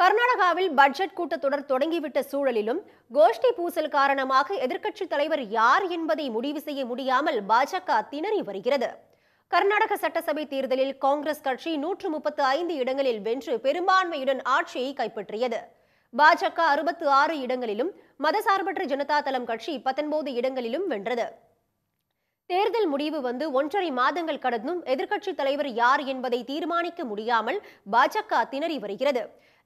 கர்நாடகாவில் பட்ஜெட் கூட்டத்தொடர் தொடங்கிவிட்ட சூழலிலும் கோஷ்டி பூசல் காரணமாக எதிர்க்கட்சித் தலைவர் யார் என்பதை முடிவு செய்ய முடியாமல் பாஜக திணறி வருகிறது கர்நாடக சட்டசபை தேர்தலில் காங்கிரஸ் கட்சி நூற்று முப்பத்து ஐந்து இடங்களில் வென்று பெரும்பான்மையுடன் ஆட்சியை கைப்பற்றியது பாஜக அறுபத்து ஆறு இடங்களிலும் மதசார்பற்ற ஜனதா தளம் கட்சி பத்தொன்பது இடங்களிலும் வென்றது தேர்தல் முடிவு வந்து ஒன்றரை மாதங்கள் கடந்தும் எதிர்க்கட்சி தலைவர் யார் என்பதை தீர்மானிக்க முடியாமல் பாஜக திணறி வருகிறது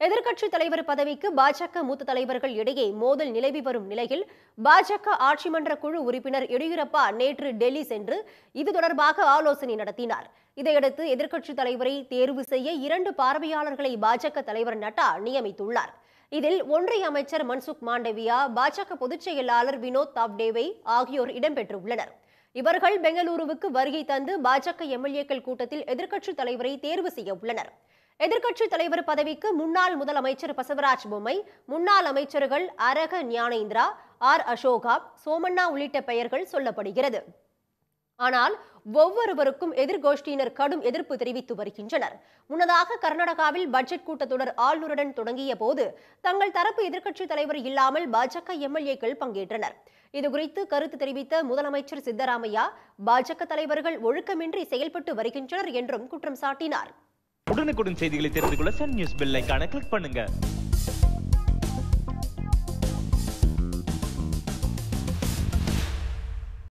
எதிர்க்கட்சி தலைவர் பதவிக்கு பாஜக மூத்த தலைவர்கள் இடையே மோதல் நிலவி வரும் நிலையில் பாஜக ஆட்சி மன்ற குழு உறுப்பினர் எடியூரப்பா நேற்று டெல்லி சென்று இது தொடர்பாக ஆலோசனை நடத்தினார் இதையடுத்து எதிர்க்கட்சித் தலைவரை தேர்வு செய்ய இரண்டு பார்வையாளர்களை பாஜக தலைவர் நட்டா நியமித்துள்ளார் இதில் ஒன்றிய அமைச்சர் மன்சுக் மாண்டவியா பாஜக பொதுச் செயலாளர் வினோத் தாப்டேவை ஆகியோர் இடம்பெற்றுள்ளனர் இவர்கள் பெங்களூருவுக்கு வருகை தந்து பாஜக எம்எல்ஏக்கள் கூட்டத்தில் எதிர்க்கட்சித் தலைவரை தேர்வு செய்ய உள்ளனர் எதிர்க்கட்சித் தலைவர் பதவிக்கு முன்னாள் முதலமைச்சர் பசவராஜ் பொம்மை முன்னாள் அமைச்சர்கள் அரக ஞானேந்திரா ஆர் அசோகா சோமண்ணா உள்ளிட்ட பெயர்கள் சொல்லப்படுகிறது ஆனால் ஒவ்வொருவருக்கும் எதிர்கோஷ்டியினர் கடும் எதிர்ப்பு தெரிவித்து வருகின்றனர் முன்னதாக கர்நாடகாவில் பட்ஜெட் கூட்டத்தொடர் ஆளுநருடன் தொடங்கிய போது தங்கள் தரப்பு எதிர்க்கட்சித் தலைவர் இல்லாமல் பாஜக எம்எல்ஏக்கள் பங்கேற்றனர் இதுகுறித்து கருத்து தெரிவித்த முதலமைச்சர் சித்தராமையா பாஜக தலைவர்கள் ஒழுக்கமின்றி செயல்பட்டு வருகின்றனர் என்றும் குற்றம் சாட்டினார் உடனுக்குடன் செய்திகளை தெரிந்து கொள்ள சன் நியூஸ் கிளிக் பண்ணுங்க